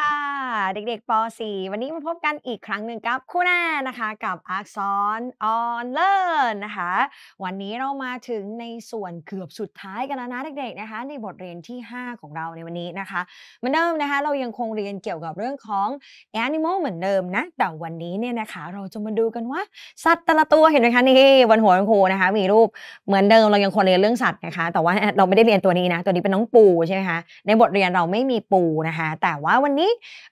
ค่ะเด็กๆป .4 วันนี้มาพบกันอีกครั้งหนึ่งกับคู่แน่นะคะกับอักษรออนเลิร์นนะคะวันนี้เรามาถึงในส่วนเกือบสุดท้ายกันแล้วนะเด็กๆนะคะในบทเรียนที่ 5 ของเราในวันนี้นะคะเหมือนเดิมนะคะเรายังคงเรียนเกี่ยวกับเรื่องของ animal เหมือนเดิมนะแต่วันนี้เนี่ยนะคะเราจะมาดูกันว่าสัตว์แต่ละตัวเห็นไหมคะนี่บนหัวคุณครูนะคะมีรูปเหมือนเดิมเรายังคงเรียนเรื่องสัตว์นะคะแต่ว่าเราไม่ได้เรียนตัวนี้นะตัวนี้เป็นน้องปูใช่ไหมคะในบทเรียนเราไม่มีปูนะคะแต่ว่าวันนี้ี้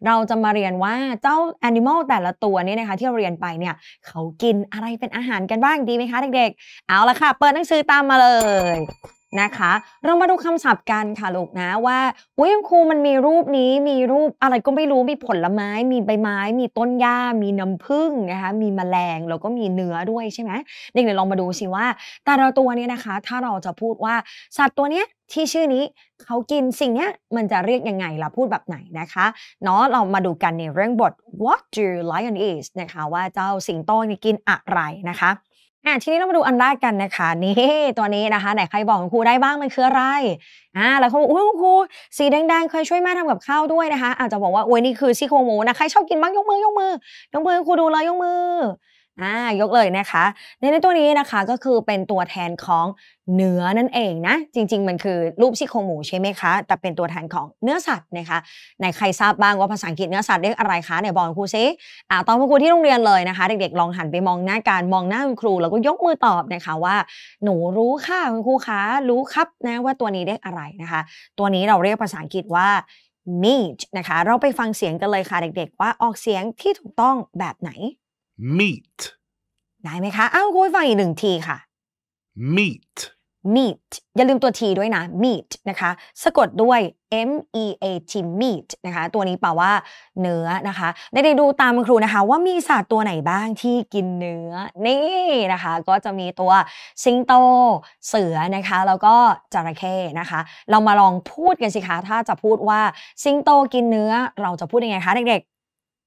เราจะมาเรียนว่าเจ้าแอนิมอลแต่ละตัวนี้นะคะ ที่เราเรียนไปเนี่ยเขากินอะไรเป็นอาหารกันบ้างดีไหมคะเด็กๆเอาละค่ะ เปิดหนังสือตามมาเลยนะคะเรามาดูคำศัพท์กันค่ะลูกนะว่าอุ้ยครูมันมีรูปนี้ มีรูปอะไรก็ไม่รู้มีผลไม้ มีใบไม้ มีต้นหญ้า มีน้ำผึ้งนะคะมีแมลง แล้วก็มีเนื้อด้วยใช่ไหมเด็กๆลองมาดูสิว่า แต่ละตัวเนี่ยนะคะ ถ้าเราจะพูดว่า สัตว์ตัวเนี้ยที่ชื่อนี้ เขากินสิ่งนี้มันจะเรียกยังไงล่ะพูดแบบไหนนะคะเนาะเรามาดูกันในเรื่องบท what do lion eat นะคะ ว่าเจ้าสิงโตนีกินอะไรนะคะอ่ะทีนี้เรามาดูอันแรกกันนะคะนี่ตัวนี้นะคะไหนใครบอกคุณครูได้บ้างมันคืออะไรอ่าแล้วเขาบอกอุ้ยคุณครูสีแดงๆเคยช่วยแม่ทำกับข้าวด้วยนะคะอาจจะบอกว่าอุ้ยนี่คือซี่โครงหมูนะใครชอบกินบ้างยกมือยกมือยกมือครูดูเลยยกมืออ่ายกเลยนะคะในในตัวนี้นะคะก็คือเป็นตัวแทนของเนื้อนั่นเองนะจริง ๆมันคือรูปซี่โครงหมูใช่ไหมคะแต่เป็นตัวแทนของเนื้อสัตว์นะคะไหนใครทราบบ้างว่าภาษาอังกฤษเนื้อสัตว์เรียกอะไรคะเนี่ยบอกครูซิอ่าตอนครูที่โรงเรียนเลยนะคะ เด็กๆลองหันไปมองหน้าการมองหน้าคุณครู แล้วก็ยกมือตอบนะคะว่า หนูรู้ค่ะคุณครูคะรู้ครับนะว่าตัวนี้เรียกอะไรนะคะ ตัวนี้เราเรียกภาษาอังกฤษว่า meat นะคะเราไปฟังเสียงกันเลยค่ะเด็กๆ ว่าออกเสียงที่ถูกต้องแบบไหน m e e t ได้ไหมคะเอ้าคุณฟังอีกหนึ่งทีค่ะ meat meat อย่าลืมตัวทีด้วยนะ meat นะคะสะกดด้วย m e a t meat นะคะ ตัวนี้แปลว่าเนื้อนะคะได้ดูตามครูนะคะ ว่ามีสัตว์ตัวไหนบ้างที่กินเนื้อ นี่นะคะ ก็จะมีตัวสิงโตเสือนะคะ แล้วก็จระเข้นะคะ เรามาลองพูดกันสิคะ ถ้าจะพูดว่าสิงโตกินเนื้อเราจะพูดยังไงคะเด็กๆ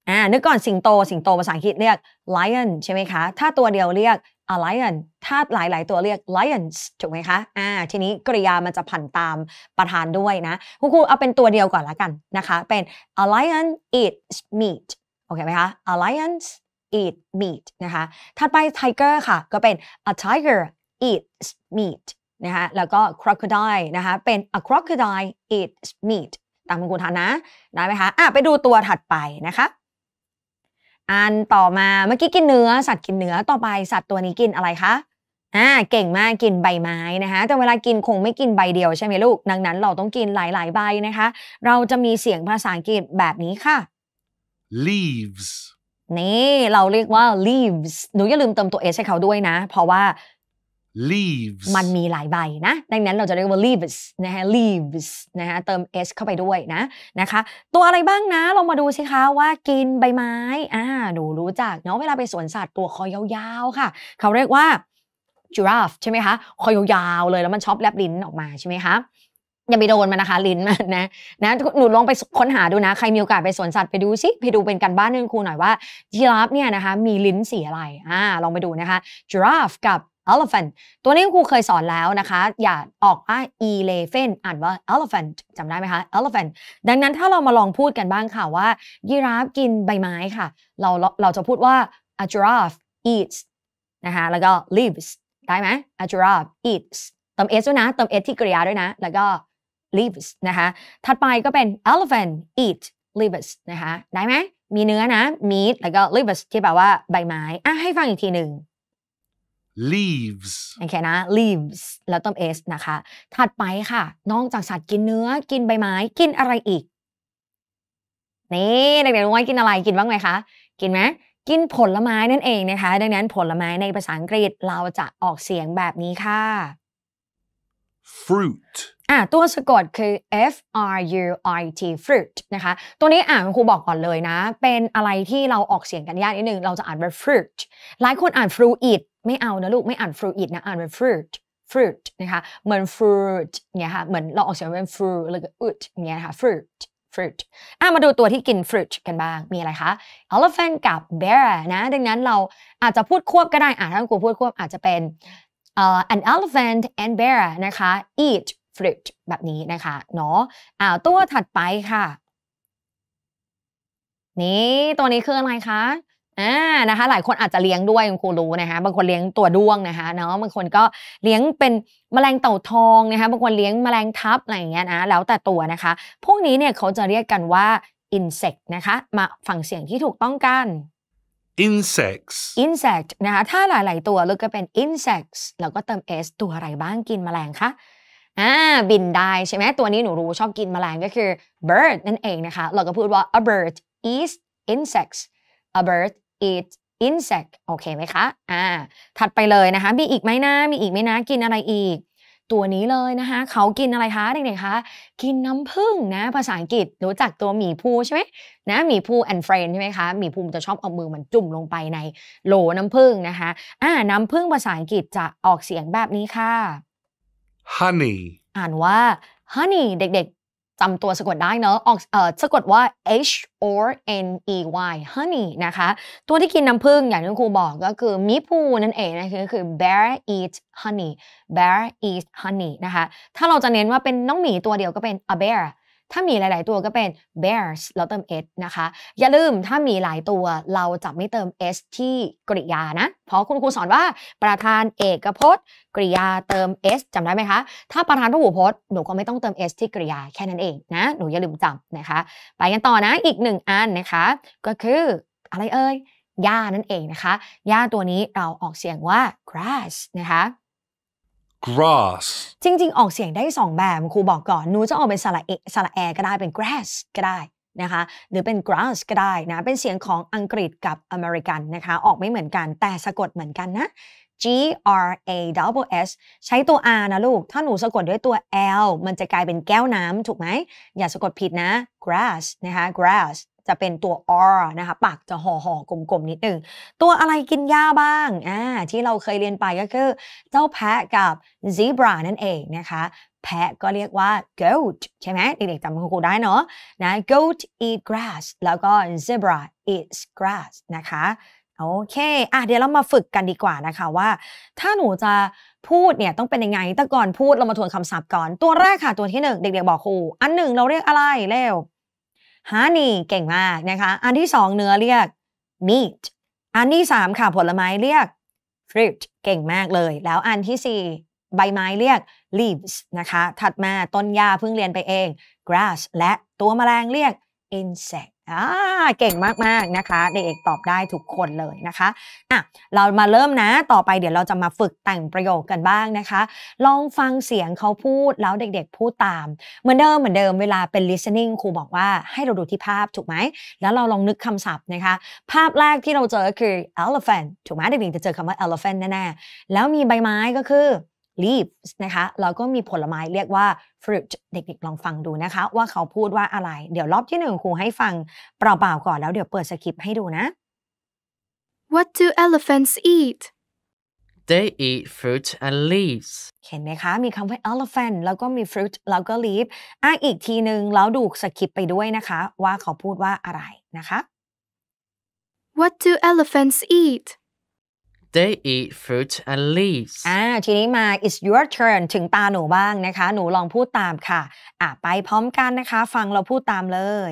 อ่านึกก่อนสิงโตสิงโตภาษาอังกฤษเรียก lion ใช่ไหมคะ ถ้าตัวเดียวเรียก a lion ถ้าหลาย ๆ ตัวเรียก lions ถูกไหมคะ อ่า ทีนี้กริยามันจะผันตามประธานด้วยนะคุณครูเอาเป็นตัวเดียวก่อนละกันนะคะ เป็น a lion eats meat โอเคไหมคะ a lion eat meat นะคะ ถัดไป tiger ค่ะ ก็เป็น a tiger eats meat นะคะแล้วก็ crocodile นะคะ เป็น a crocodile eats meat ตามคุณครูทันนะ ได้ไหมคะอ่ะไปดูตัวถัดไปนะคะอันต่อมาเมื่อกี้กินเนื้อสัตว์กินเนื้อต่อไปสัตว์ตัวนี้กินอะไรคะอ่าเก่งมากกินใบไม้นะคะแต่เวลากินคงไม่กินใบเดียวใช่ไหมลูกดังนั้นเราต้องกินหลาย ๆ ใบนะคะ เราจะมีเสียงภาษาอังกฤษแบบนี้ค่ะ leaves นี่เราเรียกว่า leaves หนูอย่าลืมเติมตัว s ให้เขาด้วยนะเพราะว่า leaves มันมีหลายใบนะ ดังนั้นเราจะเรียกว่า leaves นะฮะ leaves นะฮะเติม s เข้าไปด้วยนะ นะคะ ตัวอะไรบ้างนะลองมาดูสิคะ ว่ากินใบไม้อ่าหนูรู้จัก เนาะ เวลาไปสวนสัตว์ ตัวคอยาวๆค่ะ เขาเรียกว่า giraffe ใช่ไหมคะ คอยาวๆเลยแล้วมันชอบแลบลิ้นออกมาใช่ไหมคะ อย่าไปโดนมันนะคะ ลิ้นมันนะ นะ หนูลองไปค้นหาดูนะ ใครมีโอกาสไปสวนสัตว์ไปดูสิไปดูเป็นกันบ้านนึงครูหน่อยว่ายีราฟเนี่ยนะคะ มีลิ้นสีอะไร อ่า ลองไปดูนะคะยีราฟกับ elephant ตัวนี้ครูเคยสอนแล้วนะคะอย่าออกว่า elephant อ่านว่า elephant จำได้ไหมคะ elephant ดังนั้นถ้าเรามาลองพูดกันบ้างค่ะว่ายีราฟกินใบไม้ค่ะเราเราจะพูดว่า a giraffe eats นะคะแล้วก็ leaves ได้ไหม a giraffe eats เติม s ด้วยนะเติม s ที่กริยาด้วยนะ แล้วก็ leaves นะคะ ถัดไปก็เป็น elephant eat leaves นะคะได้ไหมมีเนื้อนะ meat แล้วก็ leaves ที่แปลว่าใบไม้ อ่ะให้ฟังอีกทีหนึ่ง leaves โอเคนะ leaves แล้วต้อง s นะคะ ถัดไปค่ะ นอกจากสัตว์กินเนื้อ กินใบไม้ กินอะไรอีก นี่เด็กๆรู้ไหมกินอะไร กินบ้างไหมคะ กินไหม กินผลไม้นั่นเองนะคะ ดังนั้นผลไม้ในภาษาอังกฤษเราจะออกเสียงแบบนี้ค่ะ fruit อ่าตัวสะกดคือ f r u i t fruit นะคะ ตัวนี้อ่านครูบอกก่อนเลยนะ เป็นอะไรที่เราออกเสียงกันยากนิดนึง เราจะอ่านเป็น fruit หลายคนอ่าน fruit ไม่เอานะลูก ไม่อ่านฟ r อิดนะอ่านเป็นฟรูดฟรูดนะคะ เหมือนฟรูดเนี่ยค่ะเหมือนเราออกเสียงเป็น f r แล้หรือุดเนี่ยค่ะฟรูดฟรูดอ่ะมาดูตัวที่กินฟรูดกันบ้างมีอะไรคะ elephant กับ bear นะ ดังนั้นเราอาจจะพูดควบก็ได้อ่ะถ้ากูพูดควบอาจจะเป็น uh, an elephant and bear นะคะ eat fruit แบบนี้นะคะเนาะอ่าตัวถัดไปค่ะ นี่ ตัวนี้คืออะไรคะอ่านะคะหลายคนอาจจะเลี้ยงด้วยคุณครูรู้นะคะบางคนเลี้ยงตัวด้วงนะคะเนาะบางคนก็เลี้ยงเป็นมแมลงเต่าทองนะคะบางคนเลี้ยงมแมลงทับอะไรอย่างเงี้ยนะแล้วแต่ตัวนะคะพวกนี้เนี่ยเขาจะเรียกกันว่า insect นะคะมาฟังเสียงที่ถูกต้องกัน insects insect นะคะถ้าหลาย ๆ ตัวเราก็เป็น insects แล้วก็เติม s ตัวอะไรบ้างกินมแมลงคะอ่าบินได้ใช่ไหมตัวนี้หนูรู้ชอบกินมแมลงก็คือ bird นั่นเองนะคะเราก็พูดว่า a bird e a t s insects a bird eat insect โอเคไหมคะอ่าถัดไปเลยนะคะมีอีกไหมนะมีอีกไหมนะกินอะไรอีก ตัวนี้เลยนะคะ เขากินอะไรคะเด็กๆคะกินน้ำผึ้งนะภาษาอังกฤษรู้จักตัวหมีภูใช่ไหมนะหมีภูแอนเฟรนใช่ไหมคะหมีภูมันจะชอบเอามือมันจุ่มลงไปใน โหลน้ำผึ้งนะคะอ่าน้ำผึ้งภาษาอังกฤษจะออกเสียงแบบนี้ค่ะ honey อ่านว่า honey เด็กจำตัวสะกดได้เนอะออก เอ่อ สะกดว่า h o n e y honey นะคะ ตัวที่กินน้ำผึ้งอย่างที่ครูบอกก็คือ มิพูนั่นเองนะ คือคือ bear eat honey bear eat honey นะคะ ถ้าเราจะเน้นว่าเป็นน้องหมีตัวเดียวก็เป็น a bear ถ้ามีหลายๆตัวก็เป็น bears เราเติม s นะคะ อย่าลืมถ้ามีหลายตัวเราจะไม่เติม s ที่กริยานะ เพราะคุณครูสอนว่าประธานเอกพจน์ กริยาเติม s จำได้ไหมคะ ถ้าประธานพหูพจน์หนูก็ไม่ต้องเติม s ที่กริยาแค่นั้นเองนะหนูอย่าลืมจำนะคะ ไปกันต่อนะอีกหนึ่งอันนะคะ ก็คืออะไรเอ่ยหญ้านั่นเองนะคะหญ้าตัวนี้เราออกเสียงว่า grass นะคะ grass จริงๆ ออกเสียงได้สองแบบ ครูบอกก่อนนูจะออกเป็นสระเอสระแอก็ได้ เป็น grass ก็ได้นะคะ หรือเป็น grass ก็ได้นะ เป็นเสียงของอังกฤษกับอเมริกันนะคะ ออกไม่เหมือนกัน แต่สะกดเหมือนกันนะ G R A W S ใช้ตัว R นะลูก ถ้าหนูสะกดด้วยตัว L มันจะกลายเป็นแก้วน้ำถูกไหม อย่าสะกดผิดนะ grass นะคะ grass จะเป็นตัว r นะคะปากจะห่อห่อกลม ๆ นิดนึง ตัวอะไรกินหญ้าบ้างอ่าที่เราเคยเรียนไปก็คือ เจ้าแพะกับ zebra นั่นเองนะคะแพะก็เรียกว่า goat ใช่ไหมเด็กๆจำคุณครูได้เนาะนะ goat eat grass แล้วก็ zebra eats grass นะคะ โอเคอ่ะเดี๋ยวเรามาฝึกกันดีกว่านะคะว่าถ้าหนูจะพูดเนี่ยต้องเป็นยังไงแต่ก่อนพูดเรามาทวนคำศัพท์ก่อนตัวแรกค่ะตัวที่หนึ่งเด็กๆบอกครูอันหนึ่งเราเรียกอะไรเร็ว honey เก่งมากนะคะ อันที่สองเนื้อเรียก meat อันที่สามค่ะผลไม้เรียก fruit เก่งมากเลย แล้วอันที่สี่ใบไม้เรียก leaves นะคะ ถัดมาต้นหญ้าเพิ่งเรียนไปเอง grass และตัวแมลงเรียก insect อ่า เก่งมาก ๆ นะคะเด็กตอบได้ทุกคนเลยนะคะอ่ะเรามาเริ่มนะ ต่อไปเดี๋ยวเราจะมาฝึกแต่งประโยคกันบ้างนะคะ ลองฟังเสียงเขาพูดแล้วเด็กๆพูดตาม เหมือนเดิมเหมือนเดิมเวลาเป็น listening ครูบอกว่าให้เราดูที่ภาพถูกไหม แล้วเราลองนึกคำศัพท์นะคะ ภาพแรกที่เราเจอคือ elephant ถูกไหมเด็กๆจะเจอคำว่า elephant แน่ๆ แล้วมีใบไม้ก็คือ leaves นะคะ เราก็มีผลไม้เรียกว่า fruit เด็กๆลองฟังดูนะคะ ว่าเขาพูดว่าอะไร เดี๋ยวรอบที่หนึ่งครูให้ฟังเปล่าๆก่อนแล้วเดี๋ยวเปิดสคริปต์ให้ดูนะ What do elephants eat? They eat fruit and leaves เห็นไหมคะ มีคำว่า elephant แล้วก็มี fruit แล้วก็ leaf อ่ะอีกทีหนึ่งแล้วดูสคริปต์ไปด้วยนะคะ ว่าเขาพูดว่าอะไรนะคะ What do elephants eat? they eat fruit and leaves อ่าทีนี้มา it's your turn ถึงตาหนูบ้างนะคะ หนูลองพูดตามค่ะ อ่ะ ไปพร้อมกันนะคะ ฟังเราพูดตามเลย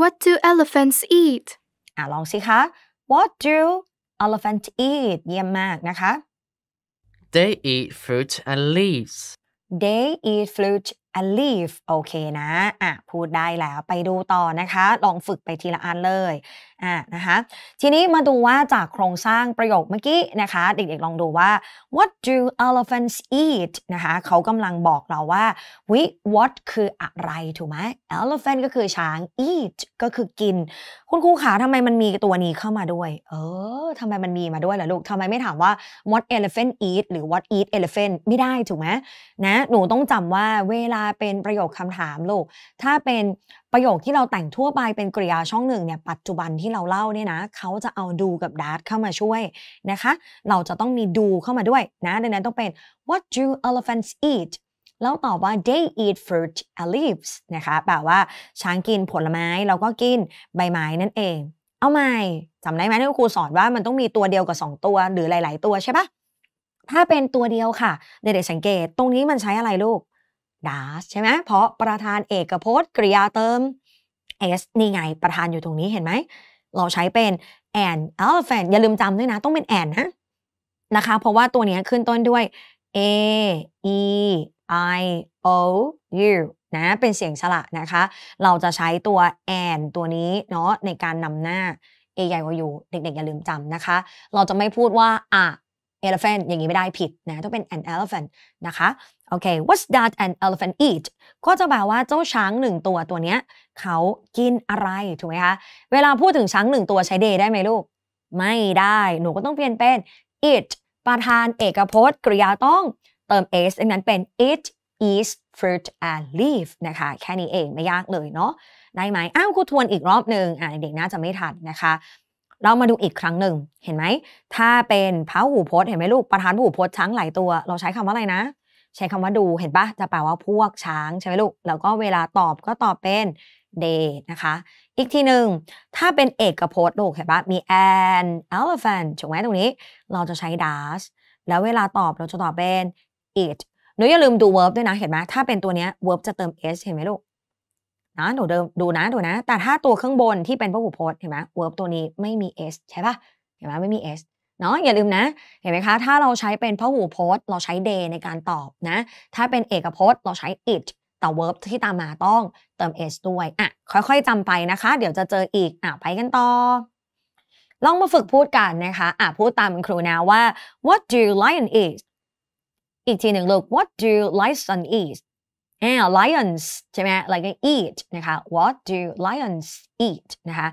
What do elephants eat อ่าลองสิคะ What do elephants eat เยี่ยมมากนะคะ They eat fruit and leaves they eat fruit a leaf โอเคนะอ่ะพูดได้แล้วไปดูต่อนะคะ ลองฝึกไปทีละอันเลยอ่ะนะคะทีนี้มาดูว่าจากโครงสร้างประโยคเมื่อกี้นะคะ เด็กๆลองดูว่า what do elephants eat นะคะเขากำลังบอกเราว่าวิ what คืออะไร ถูกไหม elephant ก็คือช้าง eat ก็คือกิน คุณครูขาทำไมมันมีตัวนี้เข้ามาด้วย เออทำไมมันมีมาด้วยล่ะลูกทำไมไม่ถามว่า what elephant eat หรือ what eat elephant ไม่ได้ถูกไหมนะหนูต้องจำว่าเวลาาเป็นประโยคคำถามลูก ถ้าเป็นประโยคที่เราแต่งทั่วไป เป็นกริยาช่องหนึ่งเนี่ย ปัจจุบันที่เราเล่าเนี่ยนะ เขาจะเอาดูกับดัตเข้ามาช่วยนะคะ เราจะต้องมีดูเข้ามาด้วยนะดังนั้นต้องเป็น what do elephants eat แล้วตอบว่า they eat fruit and leaves นะคะ แปลว่าช้างกินผลไม้แล้วก็กินใบไม้นั่นเอง เอาใหม่จำได้ไหมที่ครูสอนว่ามันต้องมีตัวเดียวกับ 2 ตัวหรือหลาย ๆ ตัวใช่ปะถ้าเป็นตัวเดียวค่ะเด็กๆสังเกต ตรงนี้มันใช้อะไรลูกดาสใช่ไหมเพราะประธานเอกพจน์กริยาเติม s นี่ไงประธานอยู่ตรงนี้เห็นไหม เราใช้เป็น an elephant อย่าลืมจำด้วยนะ ต้องเป็น an นะนะคะ เพราะว่าตัวนี้ขึ้นต้นด้วย a e i o u นะเป็นเสียงสระนะคะ เราจะใช้ตัว and ตัวนี้เนาะในการนำหน้า a ใหญ่กว่า u เด็กๆอย่าลืมจำนะคะ เราจะไม่พูดว่า a elephant อย่างนี้ไม่ได้ผิดนะต้องเป็น an elephant นะคะโอเค what does an elephant eat ก็จะแปลว่าเจ้าช้างหนึ่งตัวตัวเนี้ยเขากินอะไร ถูกไหมคะ เวลาพูดถึงช้างหนึ่งตัวใช้ day ได้ไหมลูก ไม่ได้หนูก็ต้องเปลี่ยนเป็น it ประธานเอกพจน์กริยาต้อง เติม s ดังนั้นเป็น it eats fruit and leaf นะคะ แค่นี้เองไม่ยากเลยเนาะได้ไหมอ้าวครูทวนอีกรอบหนึ่งอ่าเด็กๆน่าจะไม่ทันนะคะเรามาดูอีกครั้งหนึ่งเห็นไหม ถ้าเป็นพะหูพจน์เห็นไหมลูก ประธานหูพจน์ช้างหลาย ตัว เราใช้คำว่าอะไรนะ ใช้คำว่าดู เห็นปะจะแปลว่าพวกช้างใช่ไหมลูก แล้วก็เวลาตอบก็ตอบเป็นเดท y นะคะ อีกทีหนึ่งถ้าเป็นเอกพจน์ลูก เห็นปะมี an elephant ถูกไหมตรงนี้ เราจะใช้ does แล้วเวลาตอบเราจะตอบเป็น it หนูอย่าลืมดู verb ด้วยนะ เห็นไหมถ้าเป็นตัวนี้ verb จะเติม s เห็นไหมลูกนะหนูเดิมดูนะ ดูนะ แต่ถ้าตัวเครื่องบนที่เป็นพหูพจน์เห็นไหม verb ตัวนี้ไม่มี s ใช่ปะเห็นไหมไม่มี s เนาะอย่าลืมนะเห็นไหมคะถ้าเราใช้เป็นพหูพจน์เราใช้ d a y ในการตอบนะถ้าเป็นเอกพจน์เราใช้ it แต่ verb ที่ตามมาต้องเติม s ด้วยอ่ะค่อยๆจำไปนะคะ เดี๋ยวจะเจออีกอ่ะไปกันต่อ ลองมาฝึกพูดกันนะคะอ่ะพูดตามครูนะว่า what do lion is อีกทีหนึ่งลูก what do lion is อ่า lions ใช่ไหม like eat นะคะ what do lions eat นะคะ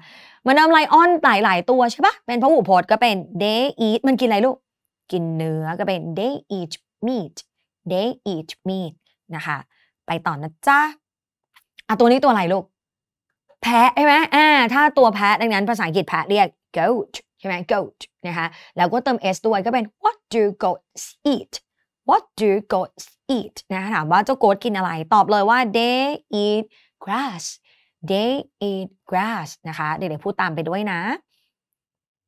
มันนำไลออนหลายหลายตัวใช่ปะเป็นพหูพจน์ก็เป็น they eat มันกินอะไรลูก กินเนื้อก็เป็น they eat meat they eat meat นะคะ ไปต่อนะจ๊ะอ่ะตัวนี้ตัวอะไรลูก แพะใช่ไหมอ่าถ้าตัวแพะดังนั้นภาษาอังกฤษแพะเรียก goat ใช่ไหม goat นะคะแล้วก็เติม s ด้วยก็เป็น what do goats eat what do goats eat นะคะถามว่าเจ้าโกดกินอะไรตอบเลยว่า they eat grass they eat grass นะคะ เดี๋ยวพูดตามไปด้วยนะ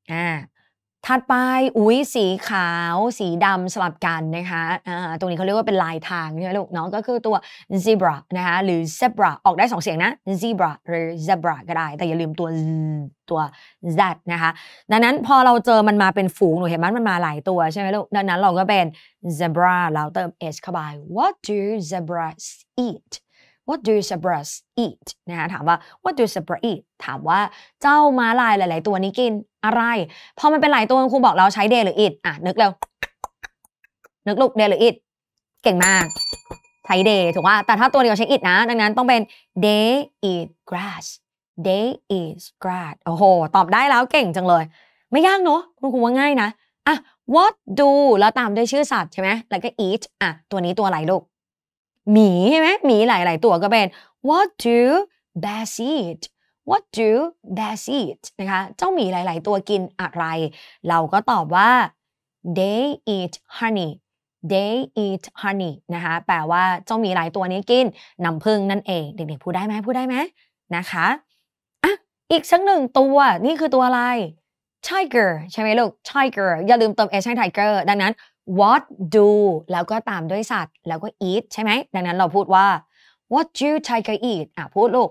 อ่าถัดไปอุ้ยสีขาว สีดำสลับกันนะคะะตรงนี้เขาเรียกว่าเป็นลายทางใช่ไหมลูกเนาะก็คือตัว zebra นะคะหรือ zebra ออกได้สองเสียงนะ zebra หรือ zebra ก็ได้ แต่อย่าลืมตัว z ตัว z นะคะดังนั้นพอเราเจอมันมาเป็นฝูง หนูเห็นมันมันมาหลายตัวใช่ไหมลูก ดังนั้นเราก็เป็น zebra เราเติม s เข้าไป what do zebras eat What do zebras eat นะคะถามว่า What do zebra eat ถามว่าเจ้าม้าลายหลายๆ ตัวนี้กินอะไรพอมันเป็นหลายตัวคุณครูบอกเราใช้เดหรืออิดอ่ะนึกเร็ว นึกลูกเดหรืออิดเก่งมาก ใช้เดถูกว่า แต่ถ้าตัวเดียวใช้ิดนะ ดังนั้นต้องเป็น day eat grass day eat grass โอ้โห ตอบได้แล้วเก่งจังเลย ไม่ยากเนอะคุณครูว่าง่ายนะอ่ะ what do แล้วตามด้วยชื่อสัตว์ใช่ไหม แล้วก็ eat อ่ะตัวนี้ตัวอะไรลูกหมีใช่ไหมหมีหลาย ๆ ตัวก็เป็น what do bears eat what do bears eat นะคะ เจ้าหมีหลาย ๆ ตัวกินอะไร เราก็ตอบว่า they eat honey they eat honey นะคะ แปลว่าเจ้าหมีหลายตัวนี้กินน้ำผึ้งนั่นเอง เด็ก ๆ พูดได้ไหมพูดได้ไหม นะคะ อ่ะ อีกสักหนึ่งตัว นี่คือตัวอะไร tiger ใช่ไหมลูก tiger อย่าลืมเติม s ให้ tiger ดังนั้น what do แล้วก็ตามด้วยสัตว์ แล้วก็ eat ใช่ไหม ดังนั้นเราพูดว่า what do tiger eat อ่ะ พูดลูก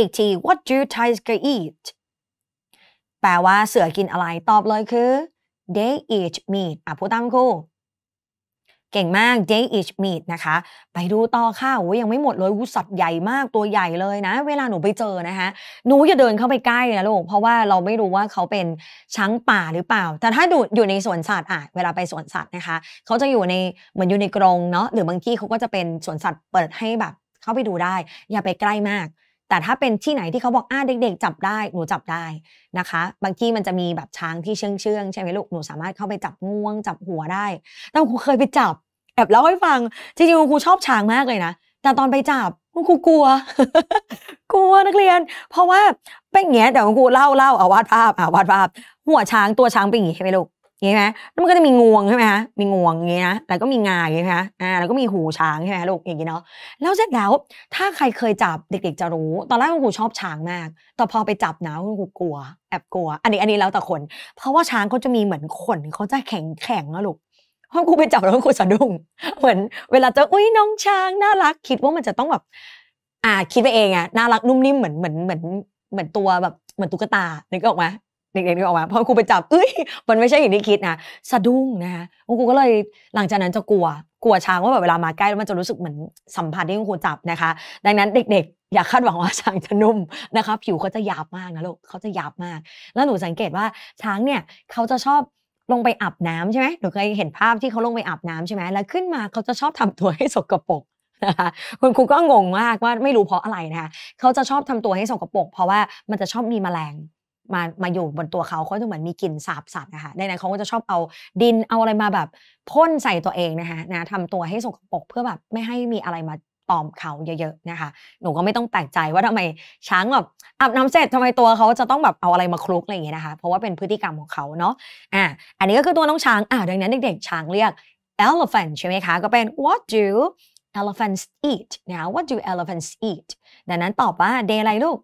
อีกที what do tiger eat แปลว่าเสือกินอะไร ตอบเลยคือ they eat meat อ่ะพูดต้งคููเก่งมาก they eat meat นะคะ ไปดูต่อค่ะโอ้ยังไม่หมดเลยวูสัตว์ใหญ่มาก ตัวใหญ่เลยนะ เวลาหนูไปเจอนะคะ หนูอย่าเดินเข้าไปใกล้นะลูก เพราะว่าเราไม่รู้ว่าเขาเป็นช้างป่าหรือเปล่า แต่ถ้าดูอยู่ในสวนสัตว์อ่ะ เวลาไปสวนสัตว์นะคะ เขาจะอยู่ในเหมือนอยู่ในกรงเนาะ หรือบางที่เขาก็จะเป็นสวนสัตว์เปิดให้แบบ เข้าไปดูได้ อย่าไปใกล้มากแต่ถ้าเป็นที่ไหนที่เขาบอกอ้าเด็กๆ จับได้หนูจับได้นะคะ บางที่มันจะมีแบบช้างที่เชื่องเชื่องใช่ไหมลูกหนูสามารถเข้าไปจับงวงจับหัวได้ แต่ครูเคยไปจับแอบเล่าให้ฟังจริงๆครูชอบช้างมากเลยนะแต่ตอนไปจับคครูกลัว กลัวนักเรียน เพราะว่าเป็นอย่างเงี้ยเดี๋ยวครูเล่าเล่าเอาวาดภาพเอาวาดภาพหัวช้างตัวช้างเป็นอย่างงี้ใช่ไหมลูกงี้ไหมแล้วมันก็จะมีงวงใช่ไหมคะ มีงวงเงี้นะ แล้วก็มีงาเงี้นะอ่าแล้วก็มีหูช้างใช่ไหมลูก อย่างงี้เนาะ แล้วเสร็จแล้ว ถ้าใครเคยจับเด็กๆจะรู้ ตอนแรกคุณครูชอบช้างมาก แต่พอไปจับนะคุณครูกลัว แอบกลัว อันนี้อันนี้แล้วแต่คน เพราะว่าช้างเขาจะมีเหมือนขนเขาจะแข็งแข็งนะลูกพอครูไปจับแล้วครูสะดุ้ง เหมือนเวลาจะอุ้ยน้องช้างน่ารัก คิดว่ามันจะต้องแบบ อ่าคิดไปเองอะน่ารักนุ่มนิ่มเหมือนเหมือนเหมือนเหมือนตัวแบบเหมือนตุ๊กตา นึกออกไหมเด็กๆนี่ออกมาพอครูไปจับเอ้ย มันไม่ใช่อย่างที่คิดนะ สะดุ้งนะคะครูก็เลยหลังจากนั้นจะกลัว กลัวช้างว่าแบบเวลามาใกล้แล้วมันจะรู้สึกเหมือนสัมผัสที่ครูจับนะคะ ดังนั้นเด็กๆ อย่าคาดหวังว่าช้างจะนุ่มนะคะ ผิวเขาจะหยาบมากนะลูก เขาจะหยาบมาก แล้วหนูสังเกตว่าช้างเนี่ยเขาจะชอบลงไปอาบน้ำใช่ไหมหนูเคยเห็นภาพที่เขาลงไปอาบน้ำใช่ไหมแล้วขึ้นมาเขาจะชอบทำตัวให้สกปรกนะคะคุณครูก็งงมากว่าไม่รู้เพราะอะไรนะคะ เขาจะชอบทำตัวให้สกปรกเพราะว่ามันจะชอบมีแมลงมามาอยู่บนตัวเขาเขาจะเหมือนมีกลิ่นสาบสัตว์นะคะในนั้นเขาก็จะชอบเอาดินเอาอะไรมาแบบพ่นใส่ตัวเองนะคะนะทำตัวให้สกปรกเพื่อแบบไม่ให้มีอะไรมาปอมเขาเยอะๆนะคะหนูก็ไม่ต้องแปลกใจว่าทำไมช้างแบบอาบน้ำเสร็จทำไมตัวเขาจะต้องแบบเอาอะไรมาคลุกอะไรอย่างเงี้ยนะคะเพราะว่าเป็นพฤติกรรมของเขาเนาะอ่าอันนี้ก็คือตัวน้องช้างอ่าดังนั้นเด็กๆช้างเรียก elephant ใช่ไหมคะก็เป็น what do elephants eat นะ what do elephants eat ดังนั้นตอบว่า day อะไรลูก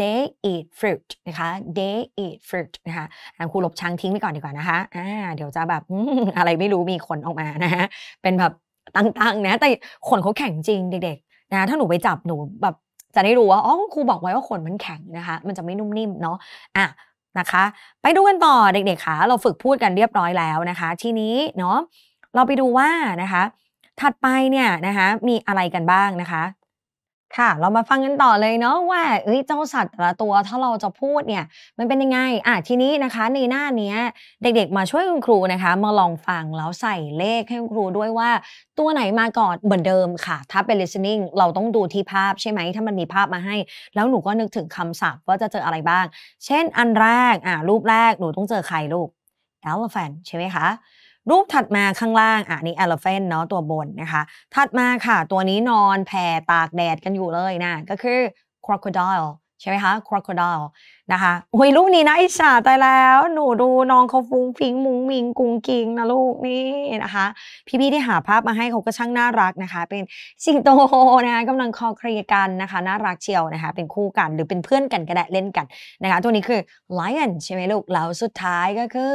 they eat fruit นะคะ they eat fruit นะคะครูลบช้างทิ้งไปก่อนดีกว่านะคะ อ่า เดี๋ยวจะแบบ อะไรไม่รู้มีขนออกมา นะฮะ เป็นแบบตั้ง ๆ นะ แต่ขนเขาแข็งจริงเด็ก ๆ นะ ถ้าหนูไปจับหนู แบบจะได้รู้ว่า อ๋อ ครูบอกไว้ว่าขนมันแข็งนะคะ มันจะไม่นุ่มนิ่มเนาะ อ่ะ นะคะ ไปดูกันต่อเด็กๆค่ะ เราฝึกพูดกันเรียบร้อยแล้วนะคะ ทีนี้เนาะ เราไปดูว่านะคะ ถัดไปเนี่ยนะคะ มีอะไรกันบ้างนะคะค่ะ เรามาฟังกันต่อเลยเนาะว่าเอ้ยเจ้าสัตว์แต่ละตัวถ้าเราจะพูดเนี่ย มันเป็นยังไง อ่ะ ทีนี้นะคะในหน้าเนี้ย เด็กๆมาช่วยคุณครูนะคะ มาลองฟังแล้วใส่เลขให้คุณครูด้วยว่าตัวไหนมาก่อนเหมือนเดิมค่ะ ถ้าเป็น listening เราต้องดูที่ภาพใช่ไหมถ้ามันมีภาพมาให้ แล้วหนูก็นึกถึงคำศัพท์ว่าจะเจออะไรบ้าง เช่นอันแรกอ่ะรูปแรกหนูต้องเจอใครลูก elephant ใช่ไหมคะรูปถัดมาข้างล่างอ่ะนี่เอลเฟนเนาะตัวบนนะคะ ถัดมาค่ะตัวนี้นอนแผ่ตากแดดกันอยู่เลยนะ ก็คือ crocodile ใช่ไหมคะ crocodile นะคะโอ้ย ลูกนี้นะ อิจฉาตายแล้ว หนูดูน้องเขาฟุ้งฟิงมุงมิงกุงกิงนะลูกนี่นะคะ พี่ๆ ที่หาภาพมาให้เขาก็ช่างน่ารักนะคะ เป็นสิงโต นะคะกำลังคอเคลียกันนะคะ น่ารักเชียวนะคะ เป็นคู่กันหรือเป็นเพื่อนกันก็ได้เล่นกันนะคะ ตัวนี้คือ lion ใช่ไหมลูก แล้วสุดท้ายก็คือ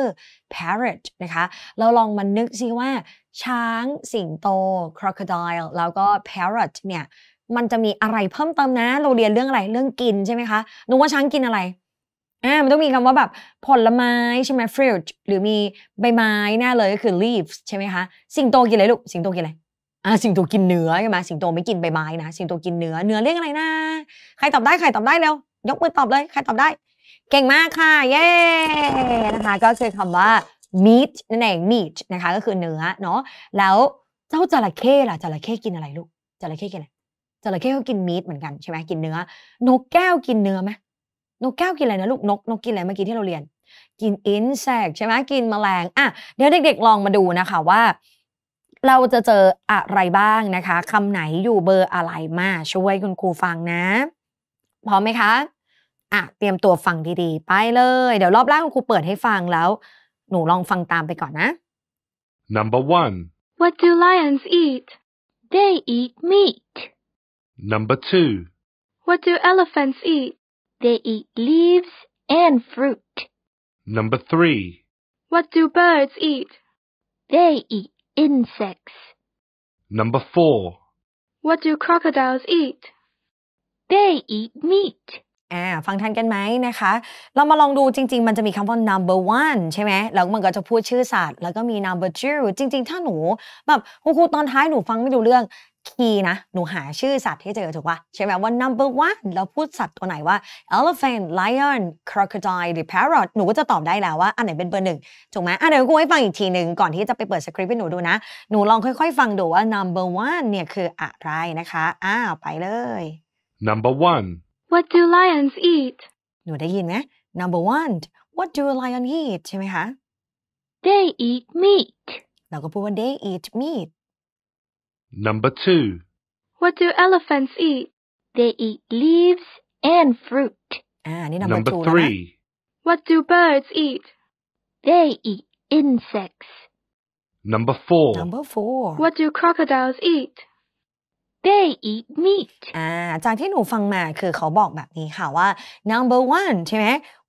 parrot นะคะเราลองมานึกซิว่า ช้างสิงโต crocodile แล้วก็ parrot เนี่ยมันจะมีอะไรเพิ่มเติมนะ เราเรียนเรื่องอะไร เรื่องกินใช่ไหมคะนึกว่าช้างกินอะไรอ่ามันต้องมีคำว่าแบบ ผลไม้ใช่ไหม fruit หรือมีใบไม้แน่เลยก็คือ leaves ใช่ไหมคะ สิงโตกินอะไรลูก สิงโตกินอะไร อ่า สิงโตกินเนื้อใช่ไหมสิงโตไม่กินใบไม้นะ สิงโตกินเนื้อ เนื้อเรื่องอะไรนะ ใครตอบได้ ใครตอบได้เร็ว ยกมือตอบเลย ใครตอบได้ เก่งมากค่ะเย้นะคะ ก็คือคำว่า meat นั่นเอง meat นะคะ ก็คือเนื้อเนาะ แล้วเจ้าจระเข้ล่ะ จระเข้กินอะไรลูก จระเข้กินอะไรจระเข้ก็กินมีดเหมือนกันใช่ไหมกินเนื้อ นกแก้วกินเนื้อไหมนกแก้วกินอะไรนะลูกนกนกกินอะไรเมื่อกี้ที่เราเรียน กินอินเสกใช่ไหมกินแมลงอ่ะเดี๋ยวเด็กๆลองมาดูนะคะว่า เราจะเจออะไรบ้างนะคะคำไหนอยู่เบอร์อะไรมาช่วยคุณครูฟังนะพร้อมไหมคะอ่ะเตรียมตัวฟังดีๆไปเลย เดี๋ยวรอบแรกคุณครูเปิดให้ฟังแล้ว หนูลองฟังตามไปก่อนนะ Number one What do lions eat? They eat meat. Number two. What do elephants eat? They eat leaves and fruit. Number three. What do birds eat? They eat insects. Number four. What do crocodiles eat? They eat meat. อ่าฟังทันกันไหมนะคะ เรามาลองดูจริงๆ number one ใช่ไหมแล้วมันก็จะพูดชื่อสัตว์แล้วก็มี number two จริงคีย์นะ หนูหาชื่อสัตว์ที่เจอถูกปะใช่ไหมว่า number one เราพูดสัตว์ตัวไหนว่า elephant lion crocodile หรือ parrot หนูก็จะตอบได้แล้วว่า อันไหนเป็นเบอร์หนึ่งถูกไหมอ่ะเดี๋ยวกูให้ฟังอีกทีหนึ่งก่อนที่จะไปเปิดสคริปต์ให้หนูดูนะ หนูลองค่อย ๆ ฟังดูว่า number one เนี่ยคืออะไรนะคะ อ้าวไปเลย number one what do lions eat หนูได้ยินไหม number one what do lion eat ใช่ไหมคะ they eat meat เราก็พูดว่า they eat meat Number two. What do elephants eat? They eat leaves and fruit. Ah, number, Number three. Eh? What do birds eat? They eat insects. Number four. number four What do crocodiles eat? They eat meat. อ่าจากที่หนูฟังมาคือเขาบอกแบบนี้ค่ะว่า ah, number one ใช่ไหม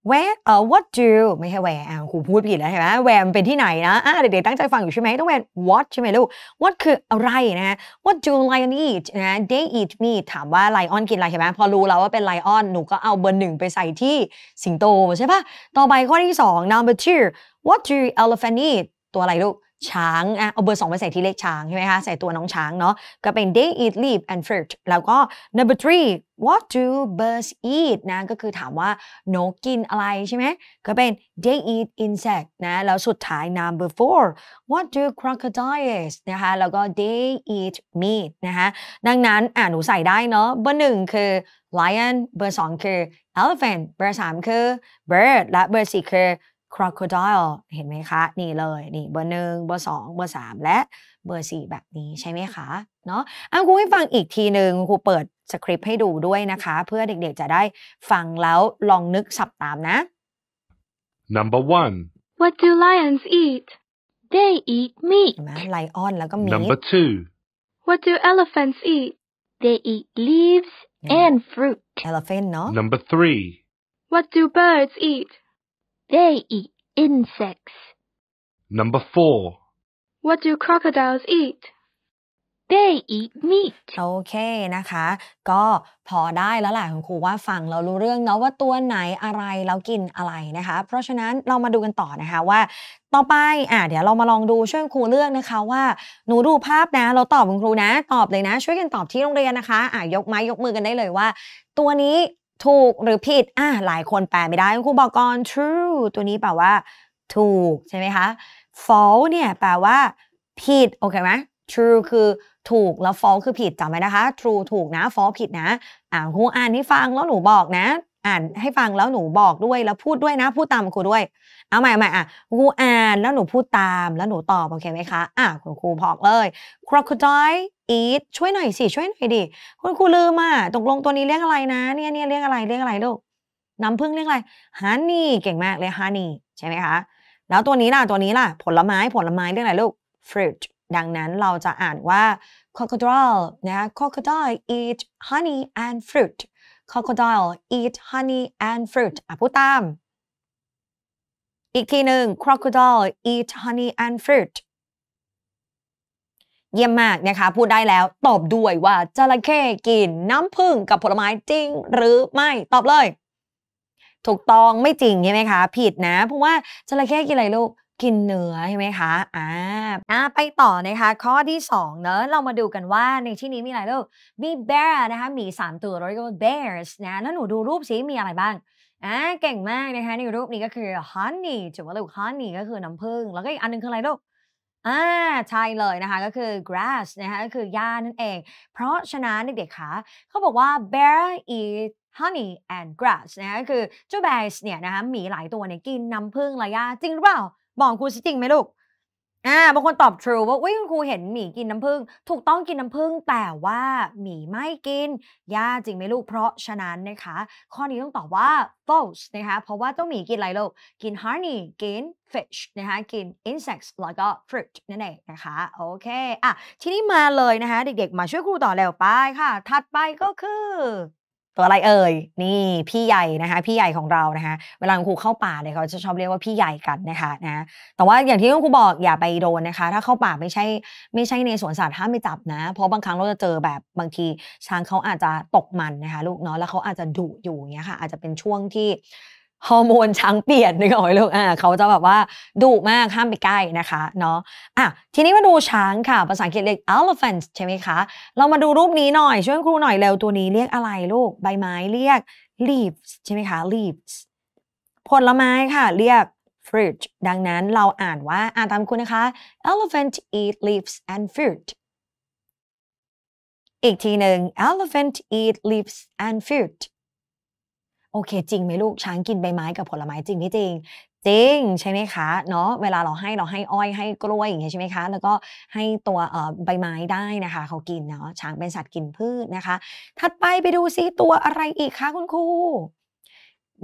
where uh, ่ what do ไม่ใช่ where ่ครูพูดผิดแล้วใช่ไหม where เป็นที่ไหนนะะเด็กๆตั้งใจฟังอยู่ใช่ไหมต้อง where what ใช่ไหมลูก what คืออะไรนะ what do lion eat นะ they eat meat ถามว่า lion กินอะไรใช่ไหมพอรู้แล้วว่าเป็น lion หนูก็เอาเบอร์หนึ่งไปใส่ที่สิงโต ใช่ปะต่อไปข้อที่สอง number two what do elephant eat ตัวอะไรลูกช้างอ่ะเอาเบอร์สองไปใส่ที่เลขช้างใช่ไหมคะ ใส่ตัวน้องช้างเนาะก็เป็น they eat leaf and fruit แล้วก็ number three what do birds eat นะ ก็คือถามว่านกกินอะไรใช่ไหมก็เป็น they eat insect นะ แล้วสุดท้าย number four what do crocodiles นะคะแล้วก็ they eat meat นะคะดังนั้น อ่าหนูใส่ได้เนาะเบอร์หนึ่งคือ lion เบอร์สองคือ elephant เบอร์สามคือ bird และเบอร์สี่คือ crocodile เห็นไหมคะ นี่เลยนี่เบอร์หนึ่งเบอร์สองเบอร์สามและเบอร์สี่แบบนี้ใช่ไหมคะ เนาะอ่าครูให้ฟังอีกทีหนึ่งครูเปิดสคริปต์ให้ดูด้วยนะคะ เพื่อเด็กๆจะได้ฟังแล้วลองนึกสับตามนะ number one what do lions eat they eat meat ไลออนแล้วก็ meat number two what do elephants eat they eat leaves and fruit elephant เนาะ number three what do birds eat They eat insects. Number four. What do crocodiles eat? They eat meat. โอเค นะคะ ก็พอได้แล้วแหละคุณครูว่าฟังเรารู้เรื่องเนาะว่าตัวไหนอะไรเรากินอะไรนะคะ เพราะฉะนั้นเรามาดูกันต่อนะคะว่า ต่อไปอ่ะเดี๋ยวเรามาลองดู ช่วยครูเลือกนะคะว่าหนูดูภาพนะ เราตอบคุณครูนะ ตอบเลยนะ ช่วยกันตอบที่โรงเรียนนะคะ อ่ายกไม้ยกมือกันได้เลยว่า ตัวนี้ถูกหรือผิด อ่ะหลายคนแปลไม่ได้คุณครูบอกก่อน true ตัวนี้แปลว่า ถูกใช่ไหมคะ false เนี่ยแปลว่า ผิดโอเคไหม true คือถูกแล้ว false คือผิดจำไว้นะคะ true ถูกนะ false ผิดนะ อ่าครูอ่านให้ฟังแล้วหนูบอกนะ อ่านให้ฟังแล้วหนูบอกด้วยแล้วพูดด้วยนะพูดตามครูด้วย เอาใหม่ใหม่อ่ะครูอ่านแล้วหนูพูดตามแล้วหนูตอบโอเคไหมคะ อ่าคุณครูบอกเลย crocodile อีทช่วยหน่อยสิช่วยหน่อยดิคุณครูลืมอ่ะตกลงตัวนี้เรียกอะไรนะเนี่ยเนี่ยเรียกอะไรเรียกอะไรลูกน้ำผึ้งเรียกอะไรฮันนี่เก่งมากเลยฮันี่ใช่ไหมคะแล้วตัวนี้ล่ะตัวนี้ล่ะผลไม้ผลไม้เรียกอะไรลูก fruit ดังนั้นเราจะอ่านว่า crocodile นะ crocodile eat honey and fruit crocodile eat honey and fruit อ่ะพูดตาม อีกทีหนึ่ง crocodile eat honey and fruit เยี่ยมมากนะคะ พูดได้แล้วตอบด้วยว่า จระเข้กินน้ำผึ้งกับผลไม้จริงหรือไม่ตอบเลย ถูกต้องไม่จริงใช่ไหมคะ ผิดนะเพราะว่า จระเข้กินอะไรลูก กินเนื้อใช่ไหมคะอ่าอ่า ไปต่อนะคะ ข้อที่2เนอะเรามาดูกันว่าในที่นี้มีอะไรลูก มี bear นะคะมี 3 ตัวเราเรียกว่า bears นะแล้วหนูดูรูปสิมีอะไรบ้างอ่าเก่งมากนะคะ ในรูปนี้ก็คือ honey จุดว่าลูก honey ก็คือน้ำผึ้งแล้วก็อีกอันนึงคืออะไรลูกอ่าใช่เลยนะคะก็คือ grass นะคะก็คือหญ้านั่นเอง เพราะฉะนั้นเด็กๆคะเขาบอกว่า bear eat honey and grass นะคะก็คือเจ้าแบสเนี่ยนะคะหมีหลายตัวเนี่ยกินน้ำผึ้งและหญ้าจริงหรือเปล่าบอกครูสิจริงไหมลูกอ่าบางคนตอบ true ว่าอุ้ยคุณครูเห็นหมีกินน้ำผึ้ง ถูกต้องกินน้ำผึ้งแต่ว่าหมีไม่กิน ย่าจริงไหมลูก เพราะฉะนั้นนะคะ ข้อนี้ต้องตอบว่า false นะคะ เพราะว่าเจ้าหมีกินอะไรลูก กิน honey กิน fish นะคะ กิน insects แล้วก็ fruit นั่นเองนะคะ โอเค อ่ะ ทีนี้มาเลยนะคะเด็กๆ มาช่วยครูต่อแล้วไปค่ะ ถัดไปก็คือตัวอะไรเอ่ยนี่พี่ใหญ่นะคะพี่ใหญ่ของเรานะคะเวลาครูเข้าป่าเนี่ยเขาจะชอบเรียกว่าพี่ใหญ่กันนะคะนะแต่ว่าอย่างที่คครูบอกอย่าไปโดนนะคะ ถ้าเข้าป่าไม่ใช่ไม่ใช่ ในสวนสัตว์ห้ามไปจับนะเพราะบางครั้งเราจะเจอแบบบางทีช้างเขาอาจจะตกมันนะคะลูกเนาะแล้วเขาอาจจะดุอยู่เงี้ยค่ะอาจจะเป็นช่วงที่ฮอร์โมนช้างเปลี่ยนนึกออกไหมลูกอ่าเขาจะแบบว่าดุมากห้ามไปใกล้นะคะเนาะอ่ะทีนี้มาดูช้างค่ะ ภาษาอังกฤษเรียก elephant ใช่ไหมคะ เรามาดูรูปนี้หน่อย ช่วยครูหน่อยเร็ว ตัวนี้เรียกอะไรลูก ใบไม้เรียก leaves ใช่ไหมคะ leaves ผลไม้ค่ะ เรียก fruit ดังนั้นเราอ่านว่า อ่านตามคุณนะคะ elephant eat leaves and fruit อีกทีหนึ่ง elephant eat leaves and fruit โอเค จริงไหมลูก ช้างกินใบไม้กับผลไม้จริงไม่จริงจริงใช่ไหมคะเนาะเวลาเราให้เราให้อ้อยให้กล้วยอย่างเงี้ยใช่ไหมคะแล้วก็ให้ตัวใบไม้ได้นะคะเขากินเนาะช้างเป็นสัตว์กินพืชนะคะ ถัดไปไปดูซิตัวอะไรอีกคะคุณครู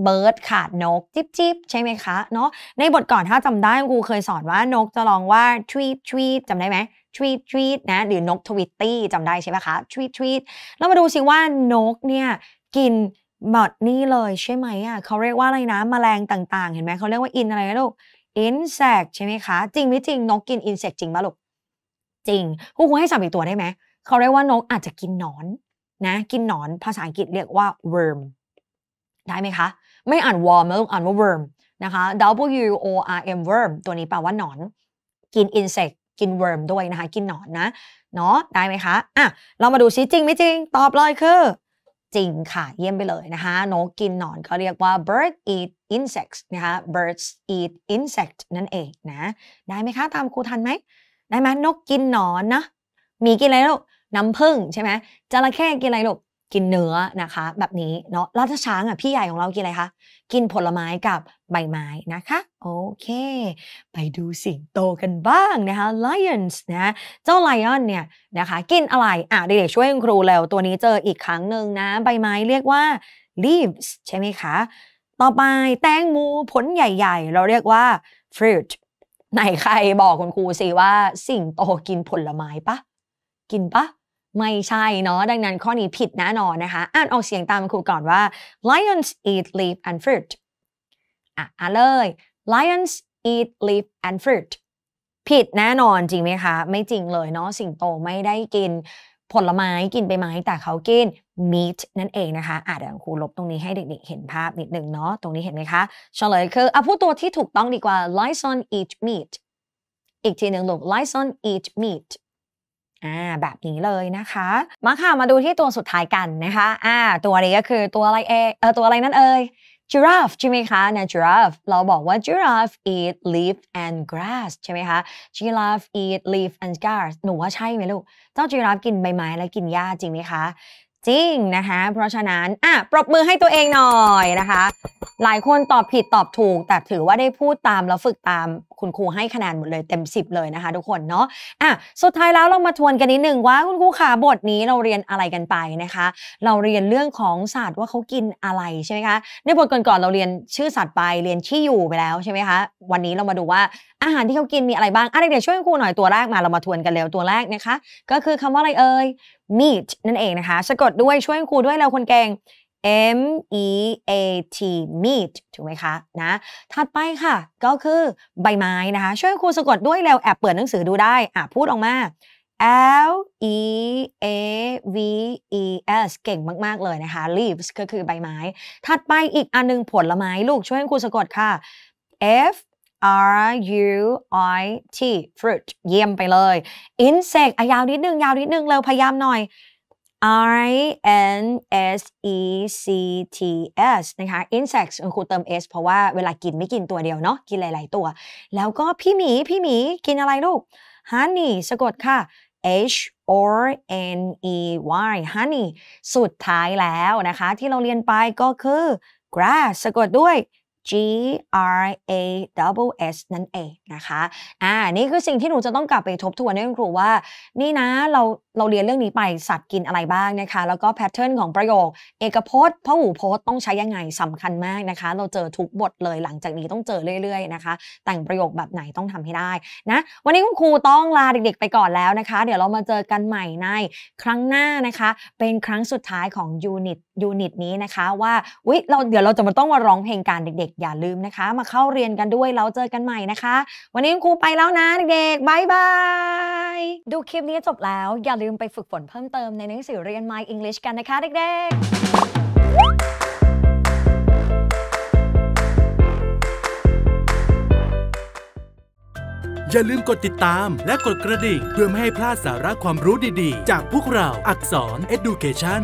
เบิร์ดค่ะนกจิบจิบใช่ไหมคะเนาะในบทก่อนถ้าจำได้ครูเคยสอนว่านกจะลองว่าทวีตทวีตจำได้ไหมทวีตทวีตนะหรือนกทวิตตี้จำได้ใช่ไหมคะทวีตทวีตแล้วมาดูสิว่านกเนี่ยกินบมดนี่เลยใช่ไหมอ่ะเขาเรียกว่าอะไรนะมแมลงต่าง ๆ เห็นไหมเขาเรียกว่าอินอะไรนลูกอินเสกใช่ไหมคะจริงไม่จริง นกกินอินเสกจริงปะลูกจริงครูครูให้สับอีกตัวได้ไหมเขาเรียกว่านกอาจจะกินหนอน นะ กินหนอนภาษาอังกฤษเรียกว่า worm ได้ไหมคะไม่อ่าน worm แล้วอ่านว่า worm นะคะ w o r m worm ตัวนี้แปลว่าหนอนกินอินเสกกิน worm ด้วยนะคะกินหนอนนะเนาะได้ไหมคะอ่ะเรามาดูซิจริงไม่จริงตอบเลยคือจริงค่ะ เยี่ยมไปเลยนะคะ นกกินหนอนก็เรียกว่า bird eat insects นะคะ birds eat insect นั่นเองนะ ได้ไหมคะ ตามครูทันไหมได้ไหม นกกินหนอนนะมีกินอะไรลูก น้ำผึ้งใช่ไหมจระเข้กินอะไรลูกกินเนื้อนะคะแบบนี้เนาะ ราชช้างอ่ะพี่ใหญ่ของเรากินอะไรคะ กินผลไม้กับใบไม้นะคะ โอเค ไปดูสิงโตกันบ้างนะคะ lions นะเจ้า lion เนี่ยนะคะกินอะไร อ่ะเด็กๆช่วยคุณครูแล้วตัวนี้เจออีกครั้งหนึ่งนะ ใบไม้เรียกว่า leaves ใช่ไหมคะ ต่อไปแตงโมผลใหญ่ๆ เราเรียกว่า fruit ไหนใครบอกคุณครูสิว่าสิ่งโตกินผลไม้ปะกินปะไม่ใช่เนาะดังนั้นข้อนี้ผิดแน่นอนนะคะอ่านออกเสียงตามครูก่อนว่า lions eat leaf and fruit อ่ะ อ่เลย lions eat leaf and fruit ผิดแน่นอนจริงไหมคะ ไม่จริงเลยเนาะสิงโตไม่ได้กินผลไม้กินใบไม้แต่เขากิน meat นั่นเองนะคะอาจยวครูลบตรงนี้ให้เด็กๆเห็นภาพนิดนึงเนาะตรงนี้เห็นไหมคะเฉลยคืออ่ะพูดตัวที่ถูกต้องดีกว่า lions eat meat อีกทีหนึ่งลูก lions eat meat อ่าแบบนี้เลยนะคะ มาค่ะมาดูที่ตัวสุดท้ายกันนะคะอ่าตัวนี้ก็คือตัวอะไรเอเอตัวอะไรนั่นเอ่ย giraffe ใช่ไหมคะนะ giraffe เราบอกว่า giraffe eat leaf and grass ใช่ไหมคะ giraffe eat leaf and grass หนูว่าใช่ไหมลูก เจ้า giraffe กินใบไม้และกินหญ้าจริงไหมคะ จริงนะคะ เพราะฉะนั้นอ่ะปรบมือให้ตัวเองหน่อยนะคะ หลายคนตอบผิดตอบถูก แต่ถือว่าได้พูดตามแล้วฝึกตามคุณครูให้คะแนนหมดเลยเต็ม 10 เลยนะคะ ทุกคนเนาะอ่ะสุดท้ายแล้วเรามาทวนกันนิดหนึ่งว่าคุณครูขาบทนี้เราเรียนอะไรกันไปนะคะ เราเรียนเรื่องของสัตว์ว่าเขากินอะไรใช่ไหมคะในบทก่อนๆเราเรียนชื่อสัตว์ไปเรียนที่อยู่ไปแล้วใช่ไหมคะวันนี้เรามาดูว่าอาหารที่เขากินมีอะไรบ้างอ่ะเด็กๆช่วยคุณครูหน่อยตัวแรกมาเรามาทวนกันเร็วตัวแรกนะคะ ก็คือคำว่าอะไรเอ่ย meat นั่นเองนะคะ สะกดด้วยช่วยคุณครูด้วยเราคนเก่ง M E A T meat ถูกไหมคะนะถัดไปค่ะ ก็คือใบไม้นะคะ ช่วยครูสะกดด้วยเร้วแอบเปิดหนังสือดูได้อ่ะพูดออกมา L E A V E S เก่งมาก ๆ เลยนะคะ leaves ก็คือใบไม้ ถัดไปอีกอันนึงผลไม้ลูกช่วยครูสะกดค่ะ F R U I T fruit เยี่ยมไปเลย insect อ่ะยาวนิดนึง ยาวนิดนึง เร็วพยายามหน่อย I N S E C T S นะคะ insects ครูเติม s เพราะว่าเวลากินไม่กินตัวเดียวเนาะ กินหลายๆตัว แล้วก็พี่หมี พี่หมีกินอะไรลูก honey สะกดค่ะ H O N E Y honey สุดท้ายแล้วนะคะที่เราเรียนไปก็คือ grass สะกดด้วย G R A W S นั่นเองนะคะ อ่า นี่คือสิ่งที่หนูจะต้องกลับไปทบทวนให้คุณครูว่า นี่นะเราเราเรียนเรื่องนี้ไปสัตว์กินอะไรบ้างนะคะ แล้วก็แพทเทิร์นของประโยค เอกพจน์ พหูพจน์ต้องใช้ยังไงสำคัญมากนะคะ เราเจอทุกบทเลยหลังจากนี้ต้องเจอเรื่อยๆนะคะ แต่งประโยคแบบไหนต้องทำให้ได้นะ วันนี้คุณครูต้องลาเด็กๆ ไปก่อนแล้วนะคะ เดี๋ยวเรามาเจอกันใหม่ในครั้งหน้านะคะ เป็นครั้งสุดท้ายของยูนิตยูนิตนี้นะคะว่าวิเราเดี๋ยวเราจะมาต้องมาร้องเพลงการเด็กอย่าลืมนะคะมาเข้าเรียนกันด้วยเราเจอกันใหม่นะคะ วันนี้ครูไปแล้วนะเด็กๆบายบายดูคลิปนี้จบแล้ว อย่าลืมไปฝึกฝนเพิ่มเติมในหนังสือเรียน My English กันนะคะเด็กๆ อย่าลืมกดติดตามและกดกระดิ่งเพื่อไม่ให้พลาดสาระความรู้ดีๆ จากพวกเราอักษร Education